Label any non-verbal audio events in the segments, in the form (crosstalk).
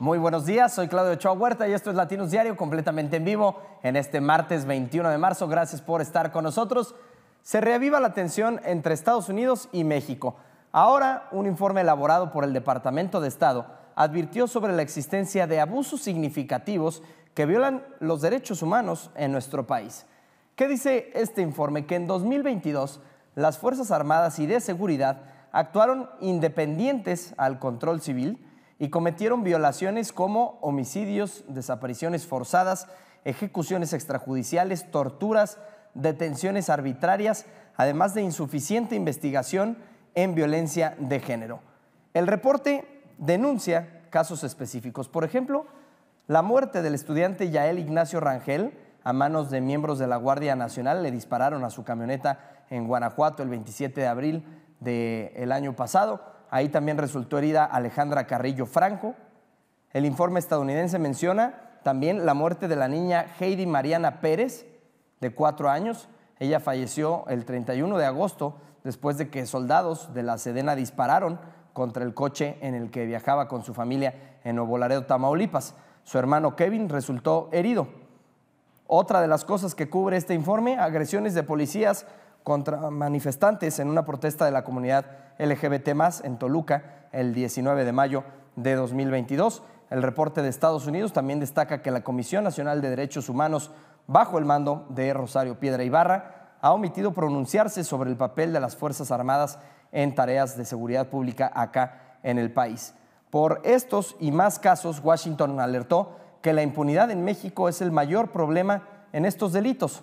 Muy buenos días, soy Claudio Ochoa Huerta y esto es Latinos Diario completamente en vivo en este martes 21 de marzo. Gracias por estar con nosotros. Se reaviva la tensión entre Estados Unidos y México. Ahora, un informe elaborado por el Departamento de Estado advirtió sobre la existencia de abusos significativos que violan los derechos humanos en nuestro país. ¿Qué dice este informe? Que en 2022 las Fuerzas Armadas y de Seguridad actuaron independientes al control civil y cometieron violaciones como homicidios, desapariciones forzadas, ejecuciones extrajudiciales, torturas, detenciones arbitrarias, además de insuficiente investigación en violencia de género. El reporte denuncia casos específicos. Por ejemplo, la muerte del estudiante Yael Ignacio Rangel a manos de miembros de la Guardia Nacional. Le dispararon a su camioneta en Guanajuato el 27 de abril del año pasado. Ahí también resultó herida Alejandra Carrillo Franco. El informe estadounidense menciona también la muerte de la niña Heidi Mariana Pérez, de cuatro años. Ella falleció el 31 de agosto después de que soldados de la Sedena dispararon contra el coche en el que viajaba con su familia en Nuevo Tamaulipas. Su hermano Kevin resultó herido. Otra de las cosas que cubre este informe, agresiones de policías contra manifestantes en una protesta de la comunidad LGBT en Toluca el 19 de mayo de 2022. El reporte de Estados Unidos también destaca que la Comisión Nacional de Derechos Humanos, bajo el mando de Rosario Piedra Ibarra, ha omitido pronunciarse sobre el papel de las Fuerzas Armadas en tareas de seguridad pública acá en el país. Por estos y más casos, Washington alertó que la impunidad en México es el mayor problema en estos delitos.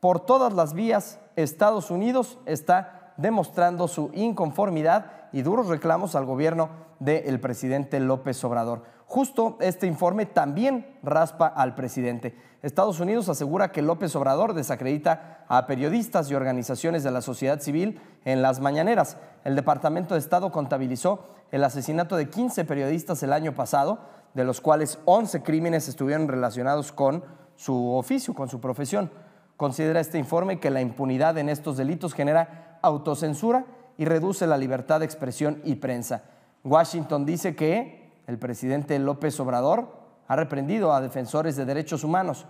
Por todas las vías, Estados Unidos está demostrando su inconformidad y duros reclamos al gobierno del presidente López Obrador. Justo este informe también raspa al presidente. Estados Unidos asegura que López Obrador desacredita a periodistas y organizaciones de la sociedad civil en las mañaneras. El Departamento de Estado contabilizó el asesinato de 15 periodistas el año pasado, de los cuales 11 crímenes estuvieron relacionados con su oficio, con su profesión. Considera este informe que la impunidad en estos delitos genera autocensura y reduce la libertad de expresión y prensa. Washington dice que el presidente López Obrador ha reprendido a defensores de derechos humanos.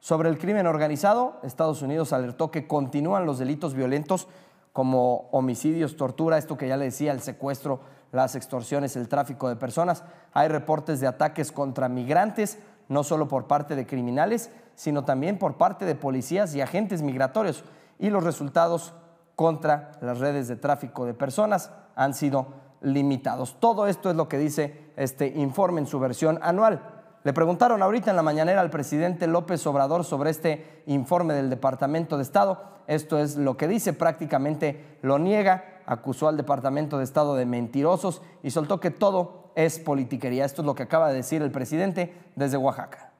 Sobre el crimen organizado, Estados Unidos alertó que continúan los delitos violentos como homicidios, tortura, esto que ya le decía, el secuestro, las extorsiones, el tráfico de personas. Hay reportes de ataques contra migrantes, no solo por parte de criminales, sino también por parte de policías y agentes migratorios. Y los resultados contra las redes de tráfico de personas han sido limitados. Todo esto es lo que dice este informe en su versión anual. Le preguntaron ahorita en la mañanera al presidente López Obrador sobre este informe del Departamento de Estado. Esto es lo que dice, prácticamente lo niega, acusó al Departamento de Estado de mentirosos y soltó que todo es politiquería. Esto es lo que acaba de decir el presidente desde Oaxaca.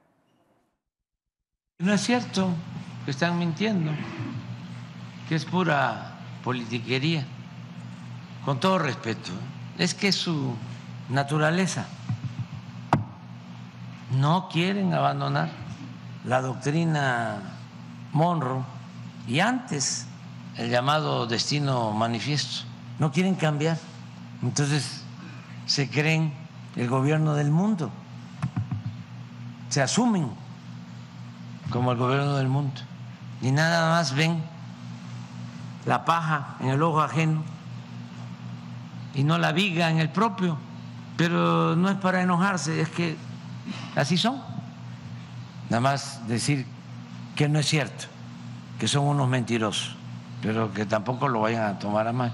No es cierto que están mintiendo, que es pura politiquería, con todo respeto. Es que su naturaleza. No quieren abandonar la doctrina Monroe y antes el llamado destino manifiesto. No quieren cambiar. Entonces se creen el gobierno del mundo. Se asumen como el gobierno del mundo. Y nada más ven la paja en el ojo ajeno y no la viga en el propio. Pero no es para enojarse, es que así son. Nada más decir que no es cierto, que son unos mentirosos, pero que tampoco lo vayan a tomar a mal.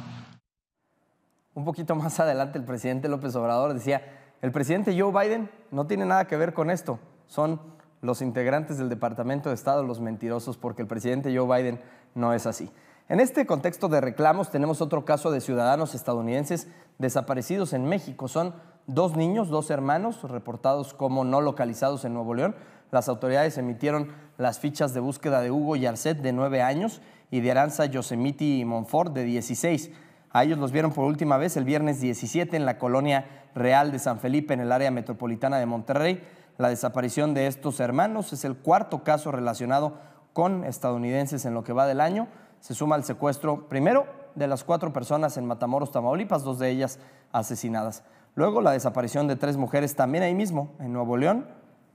Un poquito más adelante el presidente López Obrador decía, el presidente Joe Biden no tiene nada que ver con esto, son los integrantes del Departamento de Estado los mentirosos porque el presidente Joe Biden no es así. En este contexto de reclamos tenemos otro caso de ciudadanos estadounidenses desaparecidos en México. Son dos niños, dos hermanos, reportados como no localizados en Nuevo León. Las autoridades emitieron las fichas de búsqueda de Hugo Yarcet, de nueve años, y de Aranza Yosemite Monfort, de 16. A ellos los vieron por última vez el viernes 17 en la colonia Real de San Felipe, en el área metropolitana de Monterrey. La desaparición de estos hermanos es el cuarto caso relacionado con estadounidenses en lo que va del año. Se suma el secuestro primero de las cuatro personas en Matamoros, Tamaulipas, dos de ellas asesinadas. Luego la desaparición de tres mujeres también ahí mismo, en Nuevo León,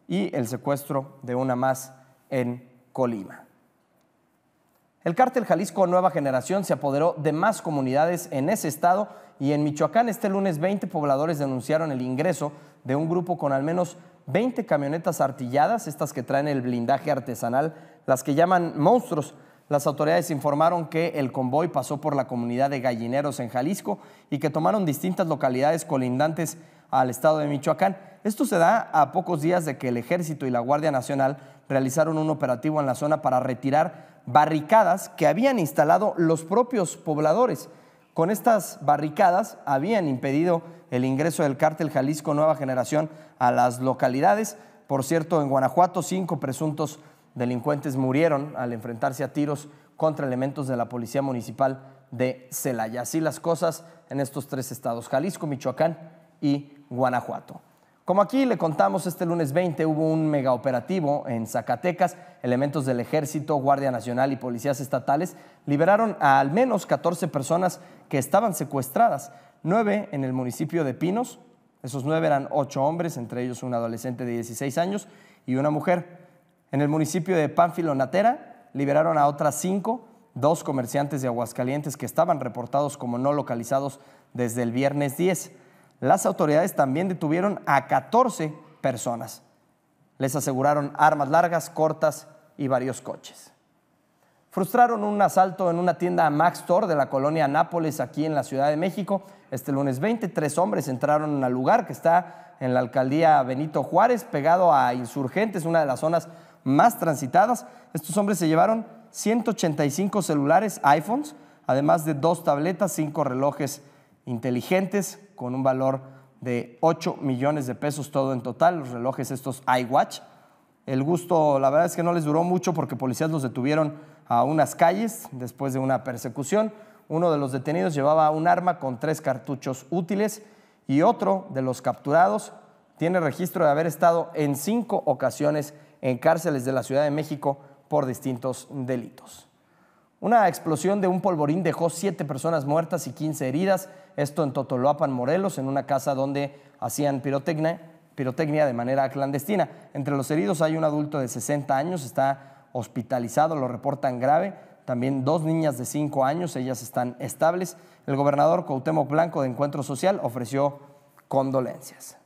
y el secuestro de una más en Colima. El cártel Jalisco Nueva Generación se apoderó de más comunidades en ese estado y en Michoacán este lunes 20 pobladores denunciaron el ingreso de un grupo con al menos 20 camionetas artilladas, estas que traen el blindaje artesanal, las que llaman monstruos las autoridades informaron que el convoy pasó por la comunidad de Gallineros en Jalisco y que tomaron distintas localidades colindantes al estado de Michoacán. Esto se da a pocos días de que el ejército y la Guardia Nacional realizaron un operativo en la zona para retirar barricadas que habían instalado los propios pobladores. Con estas barricadas habían impedido el ingreso del cártel Jalisco Nueva Generación a las localidades. Por cierto, en Guanajuato, cinco presuntos delincuentes murieron al enfrentarse a tiros contra elementos de la Policía Municipal de Celaya. Así las cosas en estos tres estados, Jalisco, Michoacán y Guanajuato. Como aquí le contamos, este lunes 20 hubo un megaoperativo en Zacatecas. Elementos del Ejército, Guardia Nacional y policías estatales liberaron a al menos 14 personas que estaban secuestradas, nueve en el municipio de Pinos. Esos nueve eran ocho hombres, entre ellos un adolescente de 16 años y una mujer. En el municipio de Pánfilo Natera liberaron a otras cinco, dos comerciantes de Aguascalientes que estaban reportados como no localizados desde el viernes 10. Las autoridades también detuvieron a 14 personas. Les aseguraron armas largas, cortas y varios coches. Frustraron un asalto en una tienda Max de la colonia Nápoles aquí en la Ciudad de México. Este lunes 20, tres hombres entraron al lugar que está en la alcaldía Benito Juárez, pegado a Insurgentes, una de las zonas más transitadas. Estos hombres se llevaron 185 celulares, iPhones, además de dos tabletas, cinco relojes inteligentes con un valor de 8 millones de pesos todo en total, los relojes estos iWatch. El gusto, la verdad es que no les duró mucho porque policías los detuvieron a unas calles después de una persecución. Uno de los detenidos llevaba un arma con tres cartuchos útiles y otro de los capturados tiene registro de haber estado en cinco ocasiones en cárceles de la Ciudad de México por distintos delitos. Una explosión de un polvorín dejó siete personas muertas y 15 heridas, esto en Totoloapan, Morelos, en una casa donde hacían pirotecnia, pirotecnia de manera clandestina. Entre los heridos hay un adulto de 60 años, está hospitalizado, lo reportan grave, también dos niñas de 5 años, ellas están estables. El gobernador Cuauhtémoc Blanco de Encuentro Social ofreció condolencias.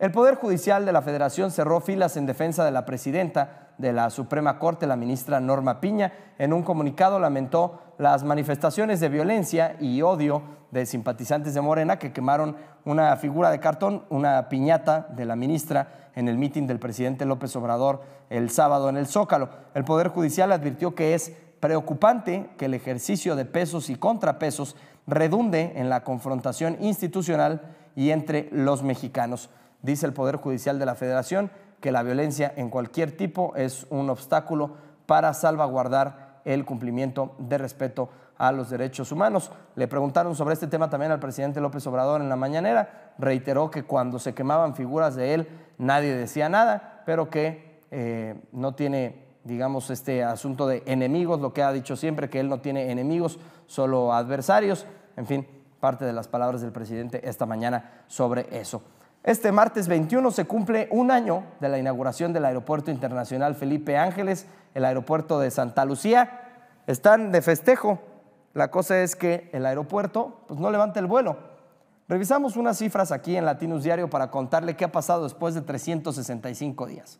El Poder Judicial de la Federación cerró filas en defensa de la presidenta de la Suprema Corte, la ministra Norma Piña. En un comunicado lamentó las manifestaciones de violencia y odio de simpatizantes de Morena que quemaron una figura de cartón, una piñata de la ministra en el mitin del presidente López Obrador el sábado en el Zócalo. El Poder Judicial advirtió que es preocupante que el ejercicio de pesos y contrapesos redunde en la confrontación institucional y entre los mexicanos. Dice el Poder Judicial de la Federación que la violencia en cualquier tipo es un obstáculo para salvaguardar el cumplimiento de respeto a los derechos humanos. Le preguntaron sobre este tema también al presidente López Obrador en la mañanera. Reiteró que cuando se quemaban figuras de él nadie decía nada, pero que eh, no tiene, digamos, este asunto de enemigos, lo que ha dicho siempre, que él no tiene enemigos, solo adversarios. En fin, parte de las palabras del presidente esta mañana sobre eso. Este martes 21 se cumple un año de la inauguración del Aeropuerto Internacional Felipe Ángeles, el aeropuerto de Santa Lucía. Están de festejo. La cosa es que el aeropuerto pues, no levanta el vuelo. Revisamos unas cifras aquí en Latinus Diario para contarle qué ha pasado después de 365 días.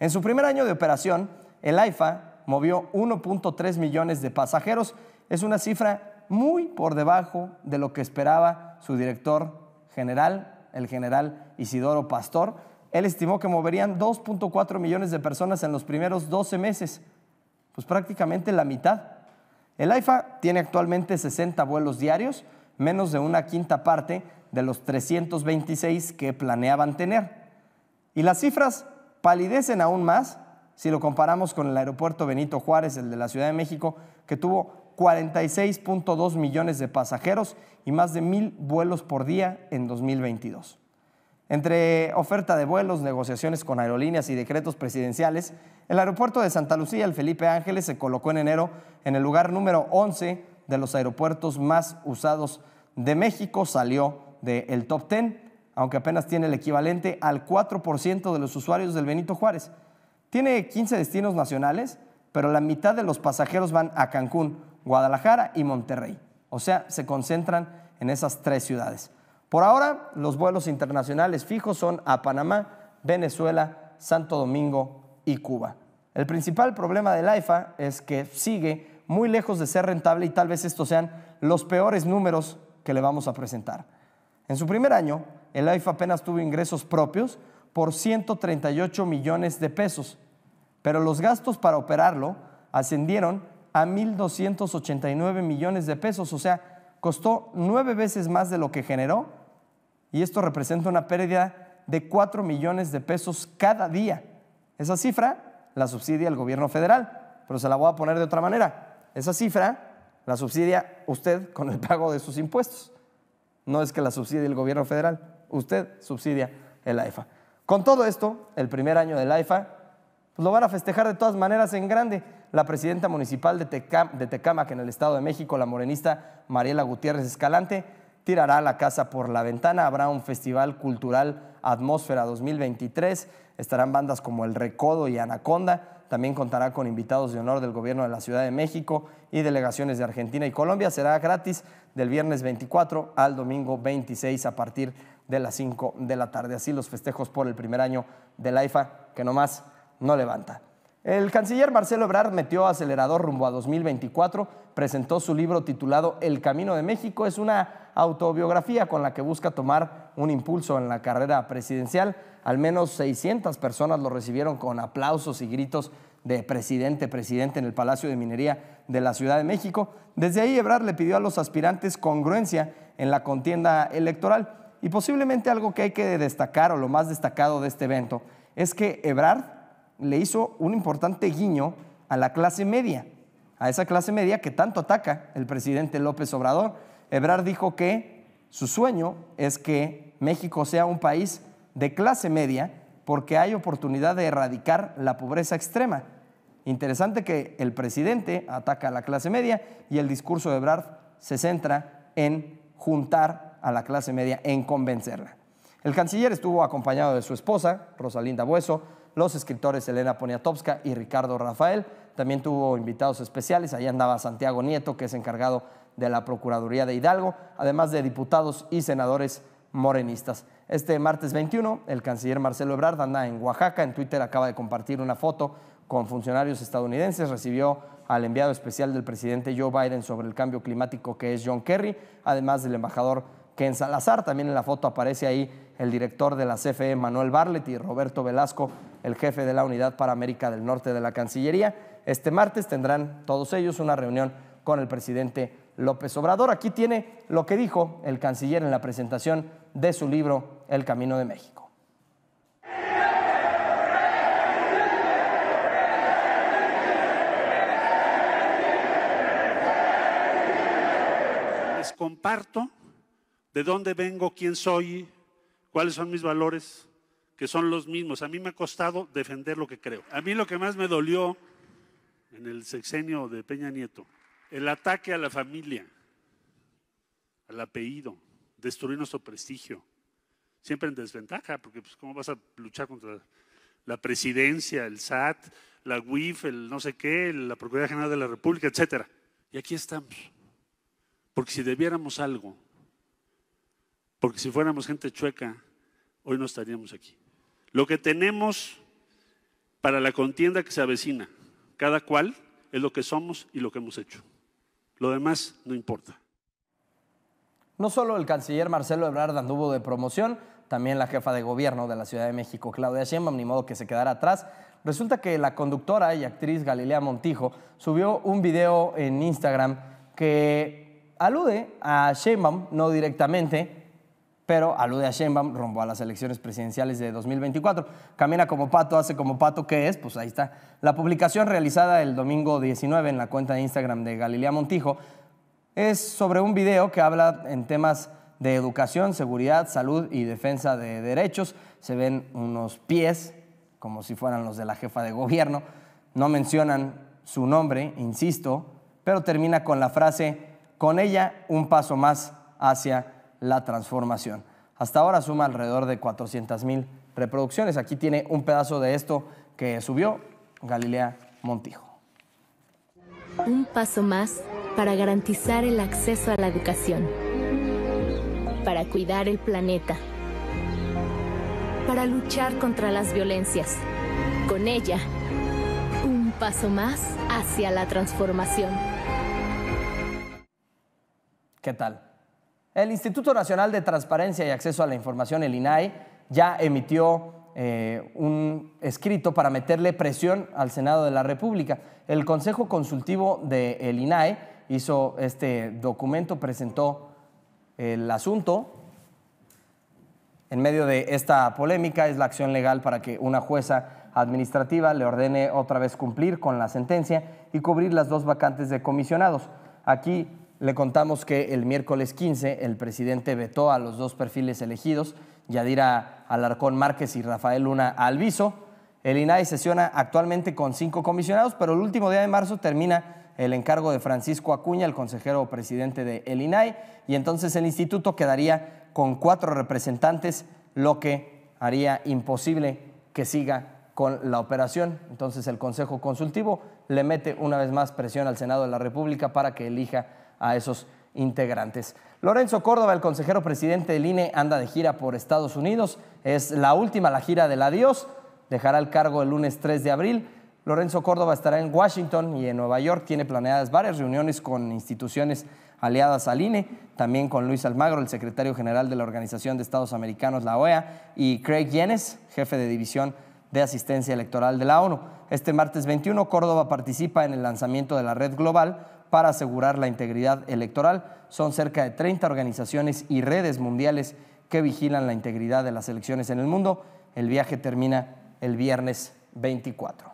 En su primer año de operación, el AIFA movió 1.3 millones de pasajeros. Es una cifra muy por debajo de lo que esperaba su director general, el general Isidoro Pastor. Él estimó que moverían 2.4 millones de personas en los primeros 12 meses, pues prácticamente la mitad. El AIFA tiene actualmente 60 vuelos diarios, menos de una quinta parte de los 326 que planeaban tener. Y las cifras palidecen aún más si lo comparamos con el aeropuerto Benito Juárez, el de la Ciudad de México, que tuvo 46.2 millones de pasajeros y más de mil vuelos por día en 2022. Entre oferta de vuelos, negociaciones con aerolíneas y decretos presidenciales, el aeropuerto de Santa Lucía, el Felipe Ángeles, se colocó en enero en el lugar número 11 de los aeropuertos más usados de México, salió del top 10, aunque apenas tiene el equivalente al 4% de los usuarios del Benito Juárez. Tiene 15 destinos nacionales, pero la mitad de los pasajeros van a Cancún, Guadalajara y Monterrey. O sea, se concentran en esas tres ciudades. Por ahora, los vuelos internacionales fijos son a Panamá, Venezuela, Santo Domingo y Cuba. El principal problema del e AIFA es que sigue muy lejos de ser rentable y tal vez estos sean los peores números que le vamos a presentar. En su primer año, el AIFA apenas tuvo ingresos propios por 138 millones de pesos, pero los gastos para operarlo ascendieron a 1.289 millones de pesos, o sea, costó nueve veces más de lo que generó y esto representa una pérdida de 4 millones de pesos cada día. Esa cifra la subsidia el gobierno federal, pero se la voy a poner de otra manera. Esa cifra la subsidia usted con el pago de sus impuestos. No es que la subsidie el gobierno federal, usted subsidia el AIFA. Con todo esto, el primer año del AIFA pues lo van a festejar de todas maneras en grande. La presidenta municipal de, Tecama, de en el Estado de México, la morenista Mariela Gutiérrez Escalante, tirará la casa por la ventana. Habrá un festival cultural Atmósfera 2023. Estarán bandas como El Recodo y Anaconda. También contará con invitados de honor del gobierno de la Ciudad de México y delegaciones de Argentina y Colombia. Será gratis del viernes 24 al domingo 26 a partir de las 5 de la tarde. Así los festejos por el primer año de la IFA, que más no levanta. El canciller Marcelo Ebrard metió acelerador rumbo a 2024, presentó su libro titulado El Camino de México, es una autobiografía con la que busca tomar un impulso en la carrera presidencial. Al menos 600 personas lo recibieron con aplausos y gritos de presidente, presidente en el Palacio de Minería de la Ciudad de México. Desde ahí Ebrard le pidió a los aspirantes congruencia en la contienda electoral y posiblemente algo que hay que destacar o lo más destacado de este evento es que Ebrard le hizo un importante guiño a la clase media, a esa clase media que tanto ataca el presidente López Obrador. Ebrard dijo que su sueño es que México sea un país de clase media porque hay oportunidad de erradicar la pobreza extrema. Interesante que el presidente ataca a la clase media y el discurso de Ebrard se centra en juntar a la clase media, en convencerla. El canciller estuvo acompañado de su esposa, Rosalinda Bueso, los escritores Elena Poniatowska y Ricardo Rafael. También tuvo invitados especiales, ahí andaba Santiago Nieto, que es encargado de la Procuraduría de Hidalgo, además de diputados y senadores morenistas. Este martes 21, el canciller Marcelo Ebrard anda en Oaxaca, en Twitter acaba de compartir una foto con funcionarios estadounidenses, recibió al enviado especial del presidente Joe Biden sobre el cambio climático que es John Kerry, además del embajador Ken Salazar, también en la foto aparece ahí el director de la CFE Manuel Barlet y Roberto Velasco, el jefe de la Unidad para América del Norte de la Cancillería. Este martes tendrán todos ellos una reunión con el presidente López Obrador. Aquí tiene lo que dijo el canciller en la presentación de su libro El Camino de México. Les comparto de dónde vengo, quién soy cuáles son mis valores, que son los mismos. A mí me ha costado defender lo que creo. A mí lo que más me dolió en el sexenio de Peña Nieto, el ataque a la familia, al apellido, destruir nuestro prestigio. Siempre en desventaja, porque pues, ¿cómo vas a luchar contra la presidencia, el SAT, la UIF, el no sé qué, la Procuraduría General de la República, etcétera? Y aquí estamos. Porque si debiéramos algo porque si fuéramos gente chueca, hoy no estaríamos aquí. Lo que tenemos para la contienda que se avecina, cada cual, es lo que somos y lo que hemos hecho. Lo demás no importa. No solo el canciller Marcelo Ebrard anduvo de promoción, también la jefa de gobierno de la Ciudad de México, Claudia Sheinbaum, ni modo que se quedara atrás. Resulta que la conductora y actriz Galilea Montijo subió un video en Instagram que alude a Sheinbaum, no directamente, pero alude a Sheinbaum rumbo a las elecciones presidenciales de 2024. Camina como pato, hace como pato, ¿qué es? Pues ahí está. La publicación realizada el domingo 19 en la cuenta de Instagram de Galilea Montijo es sobre un video que habla en temas de educación, seguridad, salud y defensa de derechos. Se ven unos pies, como si fueran los de la jefa de gobierno. No mencionan su nombre, insisto, pero termina con la frase, con ella un paso más hacia la transformación. Hasta ahora suma alrededor de 400 mil reproducciones. Aquí tiene un pedazo de esto que subió Galilea Montijo. Un paso más para garantizar el acceso a la educación, para cuidar el planeta, para luchar contra las violencias. Con ella, un paso más hacia la transformación. ¿Qué tal? El Instituto Nacional de Transparencia y Acceso a la Información, el INAI, ya emitió eh, un escrito para meterle presión al Senado de la República. El Consejo Consultivo del el INAE hizo este documento, presentó el asunto. En medio de esta polémica es la acción legal para que una jueza administrativa le ordene otra vez cumplir con la sentencia y cubrir las dos vacantes de comisionados. Aquí le contamos que el miércoles 15 el presidente vetó a los dos perfiles elegidos, Yadira Alarcón Márquez y Rafael Luna Alviso. El INAI sesiona actualmente con cinco comisionados, pero el último día de marzo termina el encargo de Francisco Acuña, el consejero presidente de el INAI, y entonces el instituto quedaría con cuatro representantes, lo que haría imposible que siga con la operación. Entonces el Consejo Consultivo le mete una vez más presión al Senado de la República para que elija a esos integrantes. Lorenzo Córdoba, el consejero presidente del INE, anda de gira por Estados Unidos. Es la última, la gira del adiós. Dejará el cargo el lunes 3 de abril. Lorenzo Córdoba estará en Washington y en Nueva York. Tiene planeadas varias reuniones con instituciones aliadas al INE, también con Luis Almagro, el secretario general de la Organización de Estados Americanos, la OEA, y Craig Yenes, jefe de división de asistencia electoral de la ONU. Este martes 21, Córdoba participa en el lanzamiento de la red global para asegurar la integridad electoral. Son cerca de 30 organizaciones y redes mundiales que vigilan la integridad de las elecciones en el mundo. El viaje termina el viernes 24.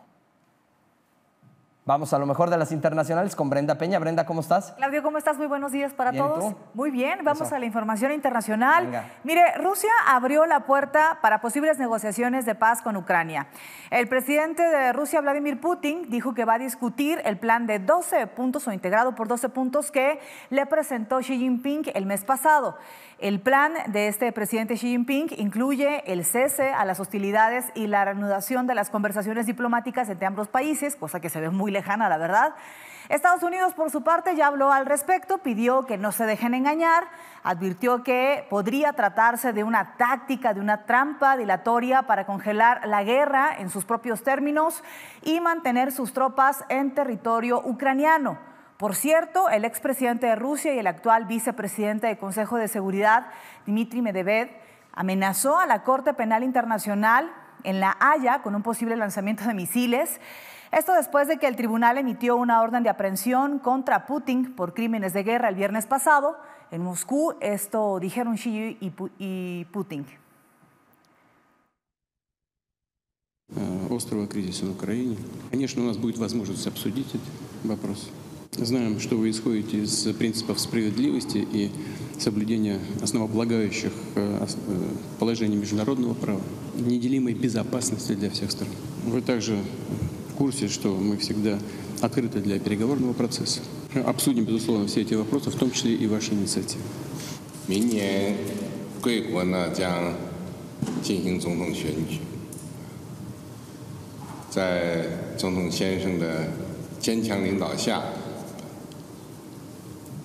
Vamos a lo mejor de las internacionales con Brenda Peña. Brenda, ¿cómo estás? Claudio, ¿cómo estás? Muy buenos días para todos. Muy bien, vamos a la información internacional. Mire, Rusia abrió la puerta para posibles negociaciones de paz con Ucrania. El presidente de Rusia, Vladimir Putin, dijo que va a discutir el plan de 12 puntos o integrado por 12 puntos que le presentó Xi Jinping el mes pasado. El plan de este presidente Xi Jinping incluye el cese a las hostilidades y la reanudación de las conversaciones diplomáticas entre ambos países, cosa que se ve muy lejana, la verdad. Estados Unidos, por su parte, ya habló al respecto, pidió que no se dejen engañar, advirtió que podría tratarse de una táctica, de una trampa dilatoria para congelar la guerra en sus propios términos y mantener sus tropas en territorio ucraniano. Por cierto, el expresidente de Rusia y el actual vicepresidente del Consejo de Seguridad, Dmitry Medvedev, amenazó a la Corte Penal Internacional en La Haya con un posible lanzamiento de misiles. Esto después de que el tribunal emitió una orden de aprehensión contra Putin por crímenes de guerra el viernes pasado en Moscú. Esto dijeron Xi y Putin. острого кризиса в Знаем, что вы исходите из принципов справедливости и соблюдения основополагающих э, э, положений международного права, неделимой безопасности для всех сторон. Вы также в курсе, что мы всегда открыты для переговорного процесса. Обсудим, безусловно, все эти вопросы, в том числе и ваши инициативы.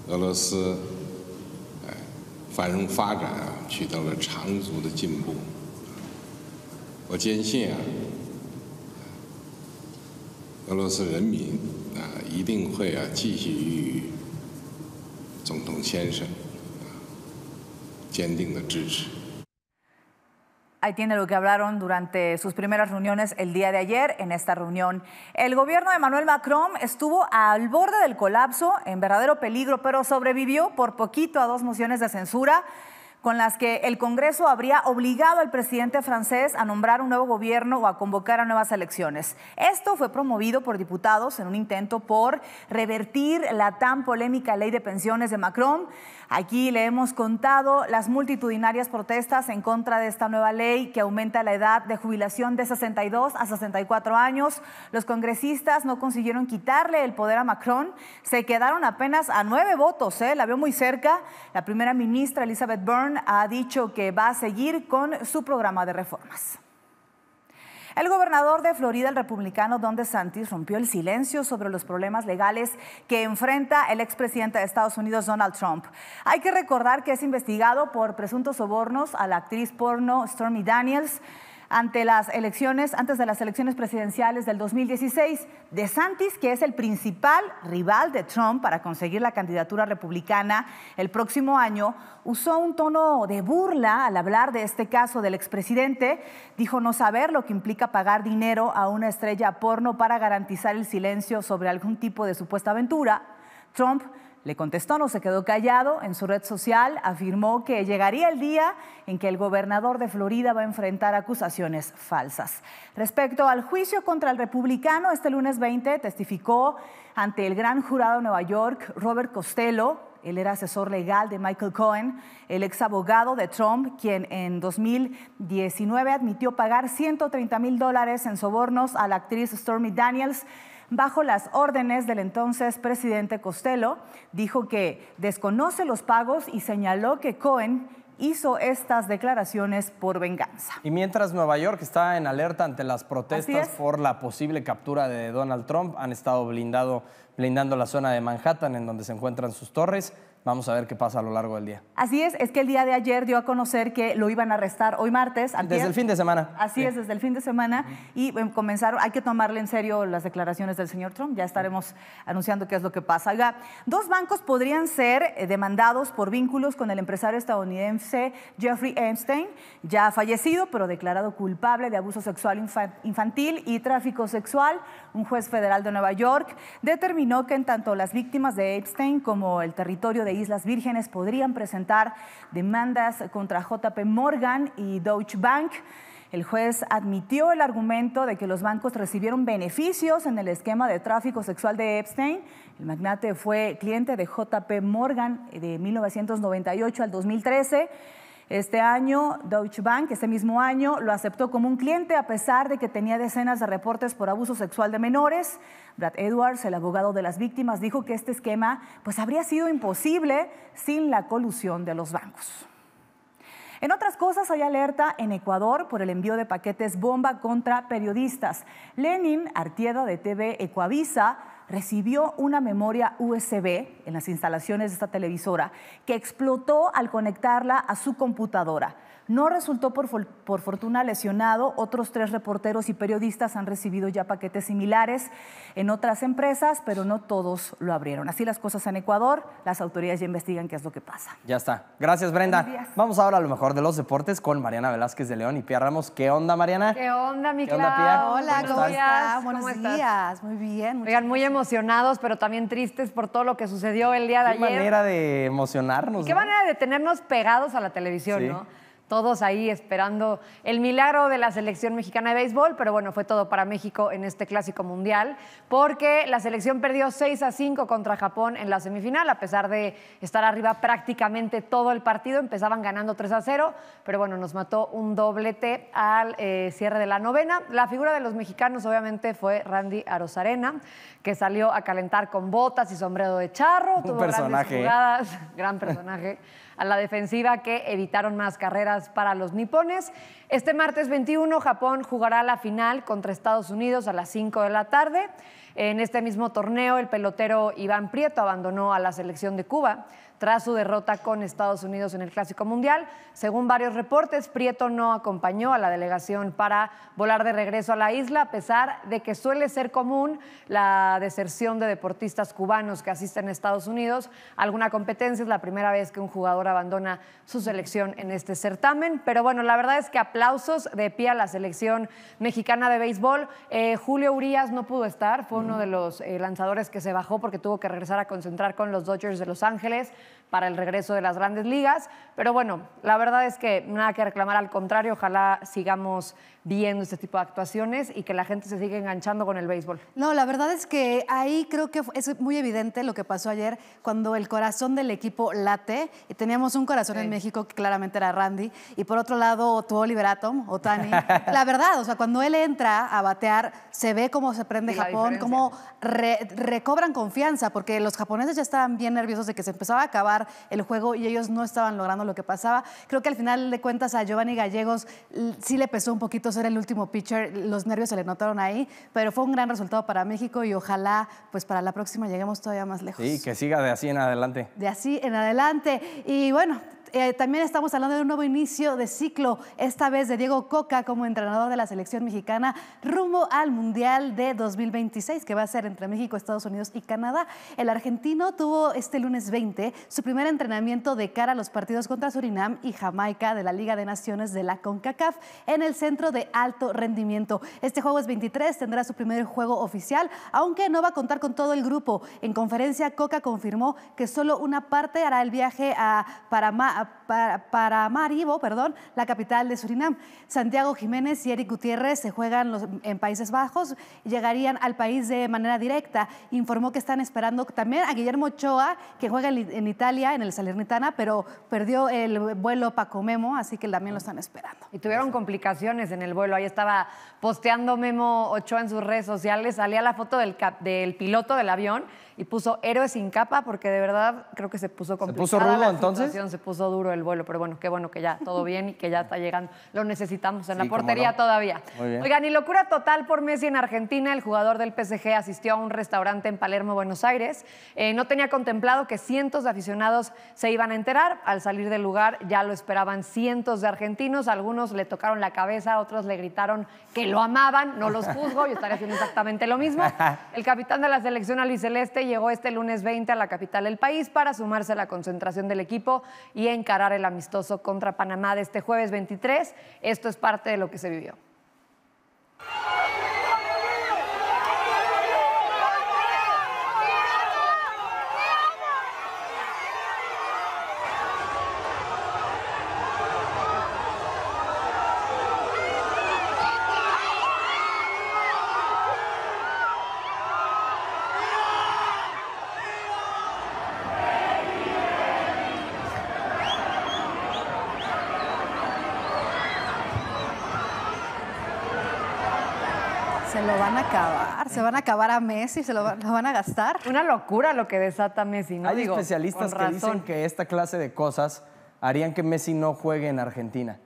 俄罗斯，哎，繁荣发展啊，取得了长足的进步。我坚信啊，俄罗斯人民啊，一定会啊，继续与总统先生坚定的支持。ahí tiene lo que hablaron durante sus primeras reuniones el día de ayer. En esta reunión, el gobierno de Manuel Macron estuvo al borde del colapso, en verdadero peligro, pero sobrevivió por poquito a dos mociones de censura con las que el Congreso habría obligado al presidente francés a nombrar un nuevo gobierno o a convocar a nuevas elecciones. Esto fue promovido por diputados en un intento por revertir la tan polémica ley de pensiones de Macron. Aquí le hemos contado las multitudinarias protestas en contra de esta nueva ley que aumenta la edad de jubilación de 62 a 64 años. Los congresistas no consiguieron quitarle el poder a Macron, se quedaron apenas a nueve votos, ¿eh? la veo muy cerca. La primera ministra Elizabeth Byrne ha dicho que va a seguir con su programa de reformas. El gobernador de Florida, el republicano Don DeSantis, rompió el silencio sobre los problemas legales que enfrenta el expresidente de Estados Unidos, Donald Trump. Hay que recordar que es investigado por presuntos sobornos a la actriz porno Stormy Daniels ante las elecciones, antes de las elecciones presidenciales del 2016. DeSantis, que es el principal rival de Trump para conseguir la candidatura republicana el próximo año, usó un tono de burla al hablar de este caso del expresidente. Dijo no saber lo que implica pagar dinero a una estrella porno para garantizar el silencio sobre algún tipo de supuesta aventura. Trump le contestó, no se quedó callado. En su red social afirmó que llegaría el día en que el gobernador de Florida va a enfrentar acusaciones falsas. Respecto al juicio contra el republicano, este lunes 20 testificó ante el gran jurado de Nueva York, Robert Costello, él era asesor legal de Michael Cohen, el ex abogado de Trump, quien en 2019 admitió pagar 130 mil dólares en sobornos a la actriz Stormy Daniels bajo las órdenes del entonces presidente Costello, dijo que desconoce los pagos y señaló que Cohen hizo estas declaraciones por venganza. Y mientras Nueva York está en alerta ante las protestas por la posible captura de Donald Trump, han estado blindado, blindando la zona de Manhattan en donde se encuentran sus torres. Vamos a ver qué pasa a lo largo del día. Así es, es que el día de ayer dio a conocer que lo iban a arrestar hoy martes. Antes Desde el fin de semana. Así es, desde el fin de semana. Y comenzaron, hay que tomarle en serio las declaraciones del señor Trump. Ya estaremos anunciando qué es lo que pasa. dos bancos podrían ser eh, demandados por vínculos con el empresario estadounidense Jeffrey Epstein, ya fallecido, pero declarado culpable de abuso sexual infantil y tráfico sexual. Un juez federal de Nueva York determinó que en tanto las víctimas de Epstein como el territorio de Islas las vírgenes podrían presentar demandas contra JP Morgan y Deutsche Bank. El juez admitió el argumento de que los bancos recibieron beneficios en el esquema de tráfico sexual de Epstein. El magnate fue cliente de JP Morgan de 1998 al 2013 este año, Deutsche Bank, ese mismo año, lo aceptó como un cliente a pesar de que tenía decenas de reportes por abuso sexual de menores. Brad Edwards, el abogado de las víctimas, dijo que este esquema pues, habría sido imposible sin la colusión de los bancos. En otras cosas, hay alerta en Ecuador por el envío de paquetes bomba contra periodistas. Lenin, Artieda de TV Ecuavisa, recibió una memoria USB en las instalaciones de esta televisora que explotó al conectarla a su computadora. No resultó por, fortuna lesionado. Otros tres reporteros y periodistas han recibido ya paquetes similares en otras empresas, pero no todos lo abrieron. Así las cosas en Ecuador. Las autoridades ya investigan qué es lo que pasa. Ya está. Gracias, Brenda. Vamos ahora a lo mejor de los deportes con Mariana Velázquez de León y Pia Ramos. ¿Qué onda, Mariana? ¿Qué onda, mi ¿Qué Hola, ¿cómo, ¿cómo estás? Buenos días. Muy bien. Oigan, muy emocionados, pero también tristes por todo lo que sucedió el día de ayer. Qué manera de emocionarnos. qué manera de tenernos pegados a la televisión, ¿no? todos ahí esperando el milagro de la selección mexicana de béisbol, pero bueno, fue todo para México en este clásico mundial, porque la selección perdió 6 a 5 contra Japón en la semifinal, a pesar de estar arriba prácticamente todo el partido, empezaban ganando 3 a 0, pero bueno, nos mató un doblete al eh, cierre de la novena. La figura de los mexicanos obviamente fue Randy Arozarena, que salió a calentar con botas y sombrero de charro, tuvo personaje. grandes ¿eh? jugadas, (laughs) gran personaje a la defensiva que evitaron más carreras para los nipones. Este martes 21 Japón jugará la final contra Estados Unidos a las 5 de la tarde. En este mismo torneo el pelotero Iván Prieto abandonó a la selección de Cuba tras su derrota con Estados Unidos en el Clásico Mundial. Según varios reportes, Prieto no acompañó a la delegación para volar de regreso a la isla, a pesar de que suele ser común la deserción de deportistas cubanos que asisten a Estados Unidos. Alguna competencia es la primera vez que un jugador abandona su selección en este certamen, pero bueno, la verdad es que aplausos de pie a la selección mexicana de béisbol. Eh, Julio Urias no pudo estar, fue uno de los eh, lanzadores que se bajó porque tuvo que regresar a concentrar con los Dodgers de Los Ángeles para el regreso de las grandes ligas. Pero bueno, la verdad es que nada que reclamar, al contrario, ojalá sigamos viendo este tipo de actuaciones y que la gente se sigue enganchando con el béisbol. No, la verdad es que ahí creo que es muy evidente lo que pasó ayer cuando el corazón del equipo late y teníamos un corazón en México que claramente era Randy y por otro lado tu Oliver Atom o Tani. (laughs) la verdad, o sea, cuando él entra a batear se ve cómo se prende Japón, cómo recobran confianza porque los japoneses ya estaban bien nerviosos de que se empezaba a acabar el juego y ellos no estaban logrando lo que pasaba. Creo que al final de cuentas a Giovanni Gallegos sí le pesó un poquito ser el último pitcher, los nervios se le notaron ahí, pero fue un gran resultado para México y ojalá pues para la próxima lleguemos todavía más lejos. Y que siga de así en adelante. De así en adelante. Y bueno, eh, también estamos hablando de un nuevo inicio de ciclo, esta vez de Diego Coca como entrenador de la selección mexicana rumbo al Mundial de 2026 que va a ser entre México, Estados Unidos y Canadá. El argentino tuvo este lunes 20 su primer entrenamiento de cara a los partidos contra Surinam y Jamaica de la Liga de Naciones de la CONCACAF en el centro de alto rendimiento. Este juego es 23, tendrá su primer juego oficial, aunque no va a contar con todo el grupo. En conferencia, Coca confirmó que solo una parte hará el viaje a Panamá, para, Maribo, perdón, la capital de Surinam. Santiago Jiménez y Eric Gutiérrez se juegan en Países Bajos llegarían al país de manera directa. Informó que están esperando también a Guillermo Ochoa, que juega en, Italia, en el Salernitana, pero perdió el vuelo Paco Memo, así que también lo están esperando. Y tuvieron complicaciones en el vuelo. Ahí estaba posteando Memo Ochoa en sus redes sociales, salía la foto del, del piloto del avión y puso héroe sin capa porque de verdad creo que se puso complicado. ¿Se puso rudo entonces? Se puso duro el vuelo, pero bueno, qué bueno que ya todo bien y que ya está llegando. Lo necesitamos en la portería todavía. Oigan, y locura total por Messi en Argentina. El jugador del PSG asistió a un restaurante en Palermo, Buenos Aires. Eh, no tenía contemplado que cientos de aficionados se iban a enterar. Al salir del lugar ya lo esperaban cientos de argentinos. Algunos le tocaron la cabeza, otros le gritaron que lo amaban. No los juzgo, yo estaría haciendo exactamente lo mismo. (laughs) El capitán de la selección Celeste llegó este lunes 20 a la capital del país para sumarse a la concentración del equipo y encarar el amistoso contra Panamá de este jueves 23. Esto es parte de lo que se vivió. van a acabar a Messi, se lo, van, a gastar. Una locura lo que desata Messi, ¿no? Hay especialistas que dicen que esta clase de cosas harían que Messi no juegue en Argentina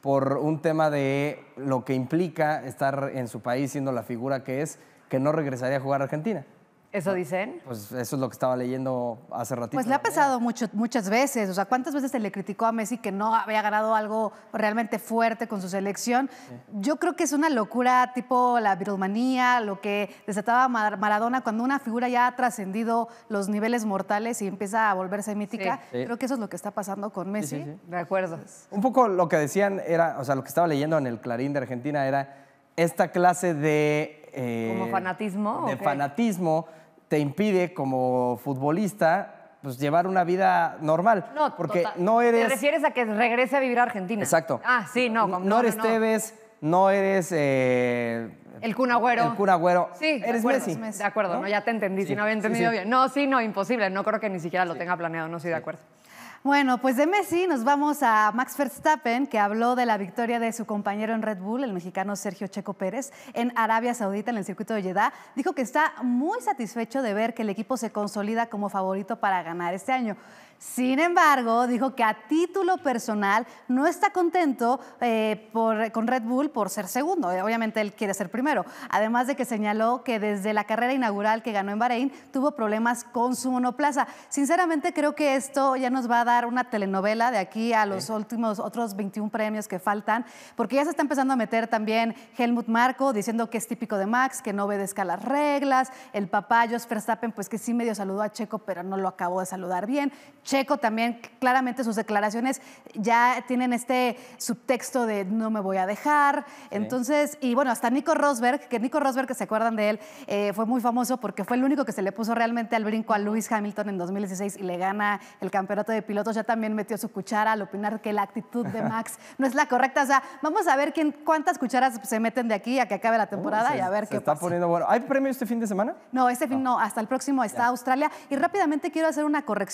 por un tema de lo que implica estar en su país siendo la figura que es, que no regresaría a jugar a Argentina. ¿Eso dicen? Pues eso es lo que estaba leyendo hace ratito. Pues le ha pasado mucho, muchas veces. O sea, ¿cuántas veces se le criticó a Messi que no había ganado algo realmente fuerte con su selección? Yo creo que es una locura tipo la virulmanía, lo que desataba Maradona cuando una figura ya ha trascendido los niveles mortales y empieza a volverse mítica. Creo que eso es lo que está pasando con Messi. De acuerdo. Un poco lo que decían era, o sea, lo que estaba leyendo en el Clarín de Argentina era esta clase de... Eh, Como fanatismo. De fanatismo te impide como futbolista pues llevar una vida normal. No, porque no eres... Te refieres a que regrese a vivir a Argentina. Exacto. Ah, sí, no. No, eres Tevez, no eres... el eh, cunagüero. El Kun Sí, eres acuerdo, Messi. De acuerdo, ¿no? ya te entendí, si no había entendido bien. No, sí, no, imposible. No creo que ni siquiera lo tenga planeado, no estoy de acuerdo. Bueno, pues de Messi nos vamos a Max Verstappen, que habló de la victoria de su compañero en Red Bull, el mexicano Sergio Checo Pérez, en Arabia Saudita, en el circuito de Jeddah. Dijo que está muy satisfecho de ver que el equipo se consolida como favorito para ganar este año. Sin embargo, dijo que a título personal no está contento eh, con Red Bull por ser segundo. Eh, obviamente él quiere ser primero. Además de que señaló que desde la carrera inaugural que ganó en Bahrein tuvo problemas con su monoplaza. Sinceramente creo que esto ya nos va a dar una telenovela de aquí a los últimos otros 21 premios que faltan, porque ya se está empezando a meter también Helmut Marco diciendo que es típico de Max, que no obedezca las reglas. El papá, Jos Verstappen, pues que sí medio saludó a Checo, pero no lo acabó de saludar bien. Checo también, claramente sus declaraciones ya tienen este subtexto de no me voy a dejar. Entonces, y bueno, hasta Nico Rosberg, que Nico Rosberg, que se acuerdan de él, eh, fue muy famoso porque fue el único que se le puso realmente al brinco a Lewis Hamilton en 2016 y le gana el campeonato de pilotos. Ya también metió su cuchara al opinar que la actitud de (laughs) Max no es la correcta. O sea, vamos a ver quién, cuántas cucharas se meten de aquí a que acabe la oh, temporada y a ver qué está poniendo bueno. ¿Hay premio este fin de semana? No, este fin no, hasta el próximo está Australia. Y rápidamente quiero hacer una corrección.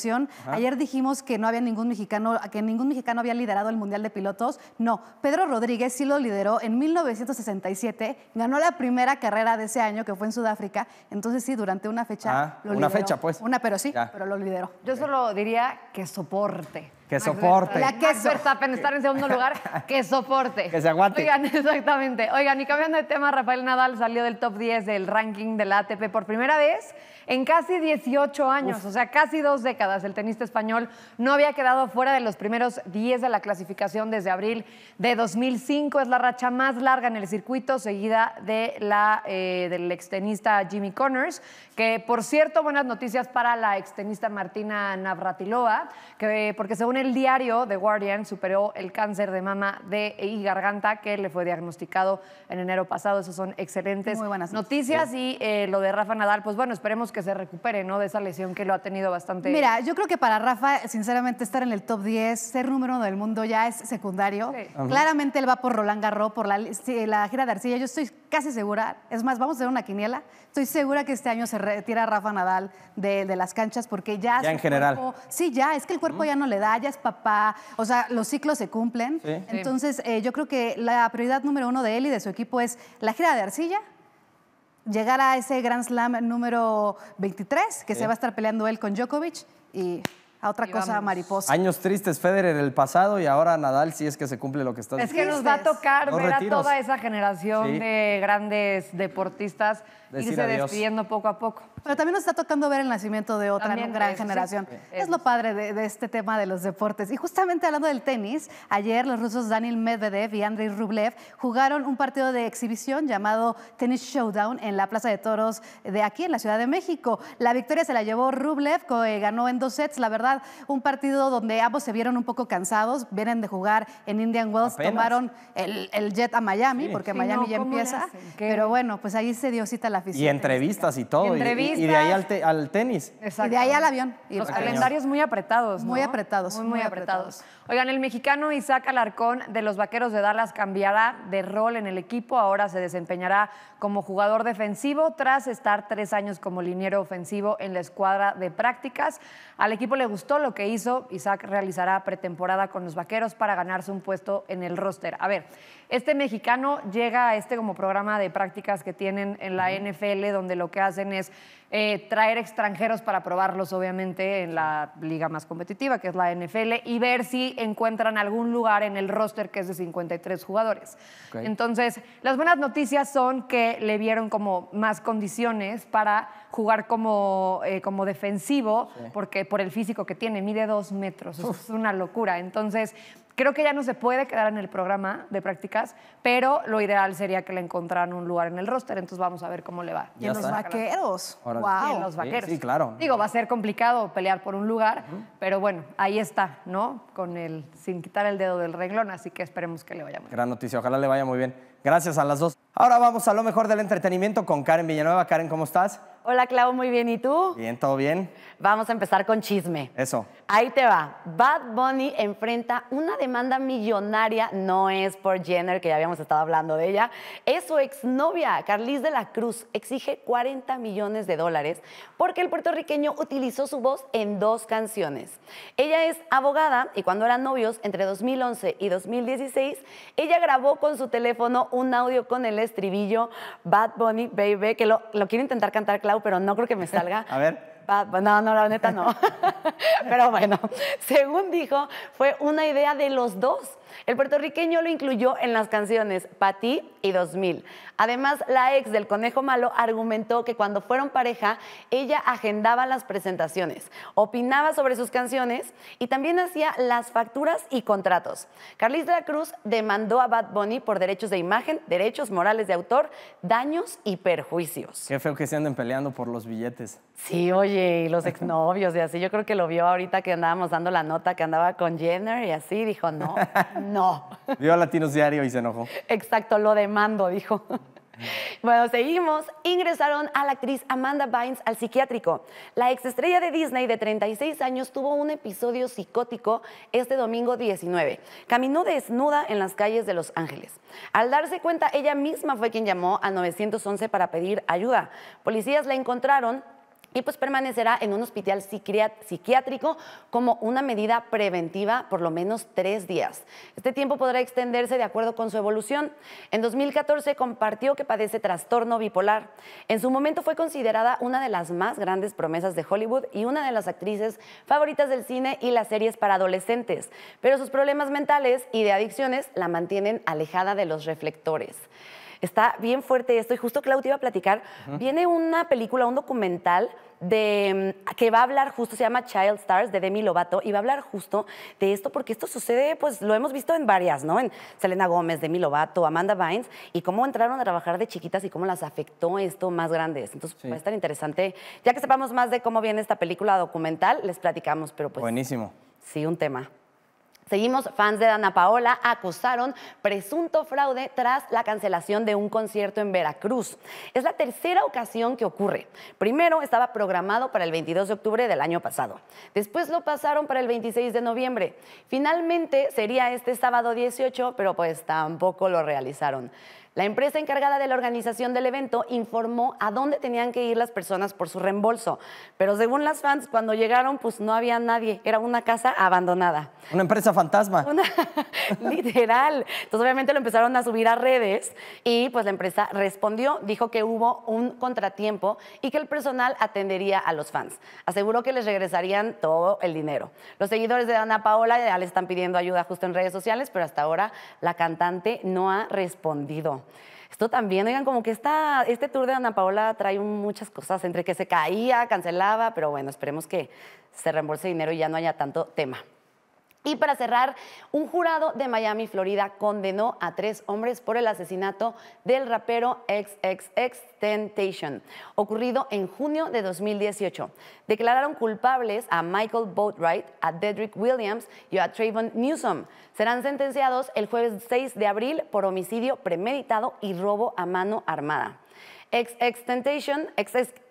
Ayer dijimos que no había ningún mexicano, que ningún mexicano había liderado el Mundial de Pilotos. No, Pedro Rodríguez sí lo lideró en 1967, ganó la primera carrera de ese año que fue en Sudáfrica, entonces sí, durante una fecha ah, lo una lideró. Una fecha, pues. Una, pero sí, pero lo lideró. Yo solo diría que soporte. Que soporte. La que Verstappen estar en segundo lugar, que soporte. (laughs) Que se aguante. Oigan, (laughs) exactamente. Oigan, y cambiando de tema, Rafael Nadal salió del top 10 del ranking de la ATP por primera vez en casi 18 años, o sea, casi dos décadas. El tenista español no había quedado fuera de los primeros 10 de la clasificación desde abril de 2005. Es la racha más larga en el circuito, seguida de la, eh, del extenista Jimmy Connors, que por cierto, buenas noticias para la extenista Martina Navratilova, que, porque según el diario The Guardian superó el cáncer de mama de, y garganta que le fue diagnosticado en enero pasado. Esas son excelentes Muy buenas noticias. Y eh, lo de Rafa Nadal, pues bueno, esperemos que se recupere ¿no? de esa lesión que lo ha tenido bastante. Mira, yo creo que para Rafa, sinceramente, estar en el top 10, ser número uno del mundo ya es secundario. Claramente él va por Roland Garros, por la, la gira de Arcilla. Yo estoy casi segura, es más, vamos a hacer una quiniela, estoy segura que este año se retira Rafa Nadal de, las canchas porque ya... Ya en general. sí, ya, es que el cuerpo ya no le da, ya es papá, o sea, los ciclos se cumplen. Entonces, eh, yo creo que la prioridad número uno de él y de su equipo es la gira de arcilla, llegar a ese Grand Slam número 23, que se va a estar peleando él con Djokovic y a otra cosa mariposa. Años tristes, Federer el pasado y ahora Nadal si es que se cumple lo que está diciendo. Es que nos va a tocar ver a toda esa generación de grandes deportistas irse despidiendo poco a poco. Pero también nos está tocando ver el nacimiento de otra gran generación. Es lo padre de, este tema de los deportes. Y justamente hablando del tenis, ayer los rusos Daniel Medvedev y Andrei Rublev jugaron un partido de exhibición llamado Tennis Showdown en la Plaza de Toros de aquí, en la Ciudad de México. La victoria se la llevó Rublev, eh, ganó en dos sets, la verdad un partido donde ambos se vieron un poco cansados, vienen de jugar en Indian Wells, tomaron el, jet a Miami, porque Miami ya empieza, pero bueno, pues ahí se dio cita la afición. Y entrevistas y todo, y, de ahí al, tenis. Exacto. Y de ahí al avión. Los calendarios muy apretados. Muy apretados. Muy, apretados. Oigan, el mexicano Isaac Alarcón de los Vaqueros de Dallas cambiará de rol en el equipo, ahora se desempeñará como jugador defensivo tras estar tres años como liniero ofensivo en la escuadra de prácticas. Al equipo le gustó lo que hizo, Isaac realizará pretemporada con los Vaqueros para ganarse un puesto en el roster. A ver, este mexicano llega a este como programa de prácticas que tienen en la NFL, donde lo que hacen es eh, traer extranjeros para probarlos, obviamente, en la liga más competitiva, que es la NFL, y ver si encuentran algún lugar en el roster que es de 53 jugadores. Entonces, las buenas noticias son que le vieron como más condiciones para jugar como, eh, como defensivo, porque por el físico que tiene, mide dos metros, es una locura. Entonces, Creo que ya no se puede quedar en el programa de prácticas, pero lo ideal sería que le encontraran un lugar en el roster, entonces vamos a ver cómo le va. Y en los vaqueros. Wow. en los vaqueros. Sí, claro. Digo, va a ser complicado pelear por un lugar, pero bueno, ahí está, ¿no? Con el, sin quitar el dedo del renglón, así que esperemos que le vaya muy bien. Gran noticia, ojalá le vaya muy bien. Gracias a las dos. Ahora vamos a lo mejor del entretenimiento con Karen Villanueva. Karen, ¿cómo estás? Hola Clau, muy bien. ¿Y tú? Bien, todo bien. Vamos a empezar con chisme. Eso. Ahí te va. Bad Bunny enfrenta una demanda millonaria, no es por Jenner, que ya habíamos estado hablando de ella, es su exnovia, Carlis de la Cruz, exige 40 millones de dólares porque el puertorriqueño utilizó su voz en dos canciones. Ella es abogada y cuando eran novios, entre 2011 y 2016, ella grabó con su teléfono un audio con el estribillo Bad Bunny Baby, que lo, quiere intentar cantar pero no creo que me salga. (laughs) A ver. No, no, la neta no. (laughs) (laughs) Pero bueno, según dijo, fue una idea de los dos. El puertorriqueño lo incluyó en las canciones Pati y 2000. Además, la ex del Conejo Malo argumentó que cuando fueron pareja, ella agendaba las presentaciones, opinaba sobre sus canciones y también hacía las facturas y contratos. Carlis de la Cruz demandó a Bad Bunny por derechos de imagen, derechos morales de autor, daños y perjuicios. Qué feo que se anden peleando por los billetes. Sí, oye, y los exnovios y así. Yo creo que lo vio ahorita que andábamos dando la nota que andaba con Jenner y así. Dijo, no, (laughs) No. Vio a Latinos Diario y se enojó. Exacto, lo demando, dijo. Bueno, seguimos. Ingresaron a la actriz Amanda Bynes al psiquiátrico. La exestrella de Disney de 36 años tuvo un episodio psicótico este domingo 19. Caminó desnuda en las calles de Los Ángeles. Al darse cuenta, ella misma fue quien llamó al 911 para pedir ayuda. Policías la encontraron y pues permanecerá en un hospital psiquiátrico como una medida preventiva por lo menos tres días. Este tiempo podrá extenderse de acuerdo con su evolución. En 2014 compartió que padece trastorno bipolar. En su momento fue considerada una de las más grandes promesas de Hollywood y una de las actrices favoritas del cine y las series para adolescentes, pero sus problemas mentales y de adicciones la mantienen alejada de los reflectores. Está bien fuerte esto y justo Clau te iba a platicar. Viene una película, un documental de, mm, que va a hablar justo, se llama Child Stars de Demi Lovato y va a hablar justo de esto porque esto sucede, pues lo hemos visto en varias, ¿no? En Selena Gómez, Demi Lovato, Amanda Vines y cómo entraron a trabajar de chiquitas y cómo las afectó esto más grandes. Entonces es va estar interesante. Ya que sepamos más de cómo viene esta película documental, les platicamos, pero pues... Buenísimo. Sí, un tema. Seguimos, fans de Ana Paola acusaron presunto fraude tras la cancelación de un concierto en Veracruz. Es la tercera ocasión que ocurre. Primero estaba programado para el 22 de octubre del año pasado. Después lo pasaron para el 26 de noviembre. Finalmente sería este sábado 18, pero pues tampoco lo realizaron. La empresa encargada de la organización del evento informó a dónde tenían que ir las personas por su reembolso, pero según las fans, cuando llegaron, pues no había nadie, era una casa abandonada. Una empresa fantasma. (laughs) literal. Entonces obviamente lo empezaron a subir a redes y pues la empresa respondió, dijo que hubo un contratiempo y que el personal atendería a los fans. Aseguró que les regresarían todo el dinero. Los seguidores de Ana Paola ya le están pidiendo ayuda justo en redes sociales, pero hasta ahora la cantante no ha respondido esto también, oigan, como que este tour de Ana Paola trae muchas cosas, entre que se caía, cancelaba, pero bueno, esperemos que se reembolse dinero y ya no haya tanto tema. Y para cerrar, un jurado de Miami, Florida, condenó a tres hombres por el asesinato del rapero XXX Temptation, ocurrido en junio de 2018. Declararon culpables a Michael Boatwright, a Dedrick Williams y a Trayvon Newsom. Serán sentenciados el jueves 6 de abril por homicidio premeditado y robo a mano armada. XXX Temptation,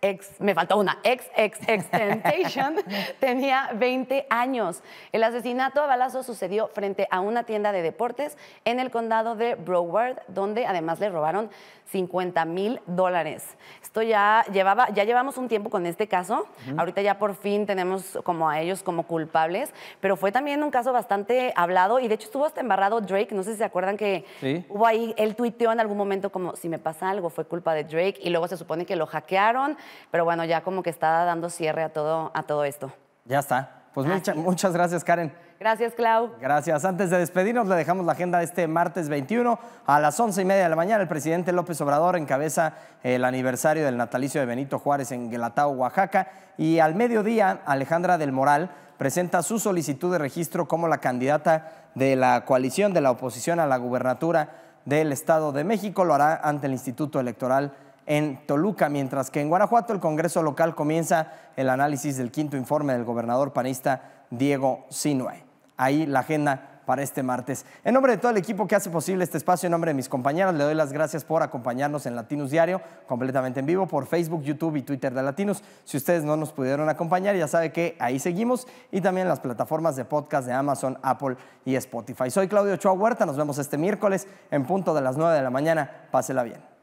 ex, me faltó una, ex, ex, ex (laughs) tenía 20 años. El asesinato a balazos sucedió frente a una tienda de deportes en el condado de Broward, donde además le robaron 50 mil dólares. Esto ya llevaba, ya llevamos un tiempo con este caso. Ahorita ya por fin tenemos como a ellos como culpables, pero fue también un caso bastante hablado y de hecho estuvo hasta embarrado Drake. No sé si se acuerdan que hubo ahí, él tuiteó en algún momento como si me pasa algo fue culpa de Drake y luego se supone que lo hackearon pero bueno, ya como que está dando cierre a todo, a todo esto. Ya está. Pues muchas gracias, Karen. Gracias, Clau. Gracias. Antes de despedirnos, le dejamos la agenda este martes 21 a las 11 y media de la mañana. El presidente López Obrador encabeza el aniversario del natalicio de Benito Juárez en Guelatao, Oaxaca. Y al mediodía, Alejandra del Moral presenta su solicitud de registro como la candidata de la coalición de la oposición a la gubernatura del Estado de México. Lo hará ante el Instituto Electoral en Toluca, mientras que en Guanajuato el Congreso local comienza el análisis del quinto informe del gobernador panista Diego Sinue. Ahí la agenda para este martes. En nombre de todo el equipo que hace posible este espacio, en nombre de mis compañeras, le doy las gracias por acompañarnos en Latinos Diario, completamente en vivo, por Facebook, YouTube y Twitter de Latinos. Si ustedes no nos pudieron acompañar, ya sabe que ahí seguimos y también las plataformas de podcast de Amazon, Apple y Spotify. Soy Claudio Ochoa Huerta, nos vemos este miércoles en punto de las 9 de la mañana. Pásela bien.